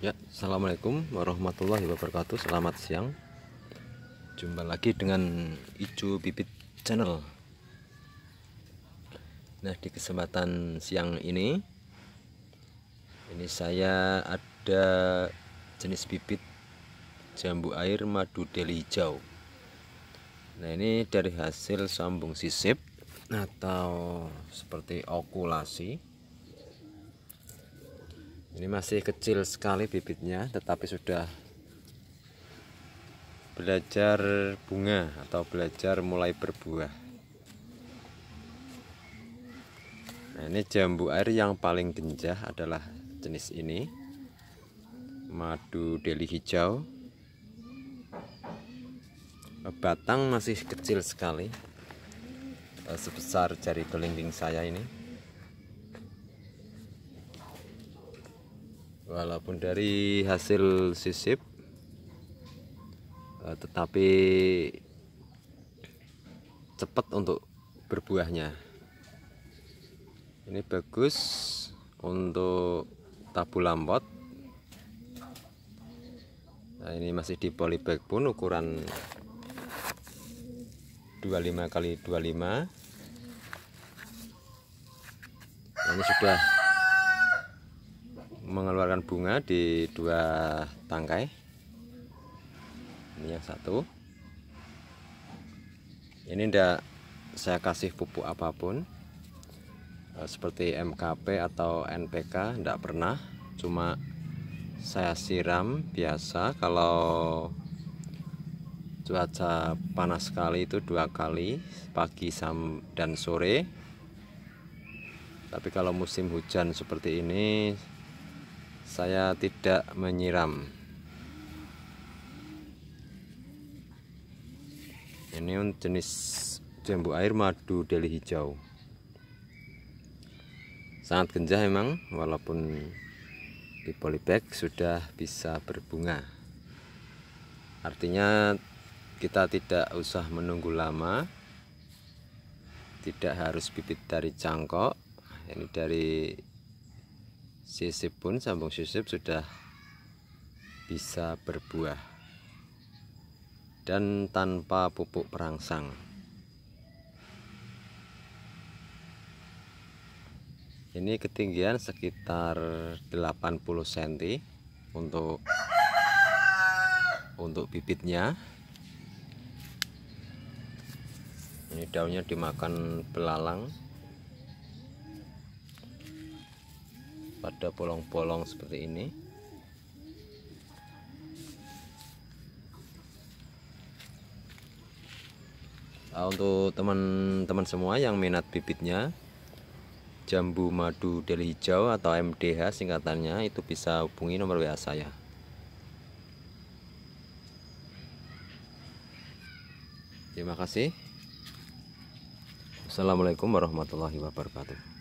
Ya, Assalamualaikum warahmatullahi wabarakatuh Selamat siang Jumpa lagi dengan Ijo Bibit Channel Nah, di kesempatan siang ini Ini saya ada jenis bibit jambu air madu deli hijau Nah, ini dari hasil sambung sisip Atau seperti okulasi ini masih kecil sekali bibitnya tetapi sudah belajar bunga atau belajar mulai berbuah nah ini jambu air yang paling genjah adalah jenis ini madu deli hijau batang masih kecil sekali eh, sebesar jari kelingking saya ini walaupun dari hasil sisip eh, tetapi cepat untuk berbuahnya ini bagus untuk tabu lampot nah ini masih di polybag pun ukuran 25 kali 25 lima. Nah, ini sudah mengeluarkan bunga di dua tangkai ini yang satu ini ndak saya kasih pupuk apapun eh, seperti MKP atau NPK tidak pernah cuma saya siram biasa kalau cuaca panas sekali itu dua kali pagi dan sore tapi kalau musim hujan seperti ini saya tidak menyiram ini jenis jambu air madu deli hijau sangat genjah emang walaupun di polybag sudah bisa berbunga artinya kita tidak usah menunggu lama tidak harus bibit dari cangkok ini dari sisip pun sambung sisip sudah bisa berbuah dan tanpa pupuk perangsang ini ketinggian sekitar 80 cm untuk untuk bibitnya ini daunnya dimakan belalang pada bolong-bolong seperti ini nah, untuk teman-teman semua yang minat bibitnya jambu madu deli hijau atau MDH singkatannya itu bisa hubungi nomor WA saya terima kasih Assalamualaikum warahmatullahi wabarakatuh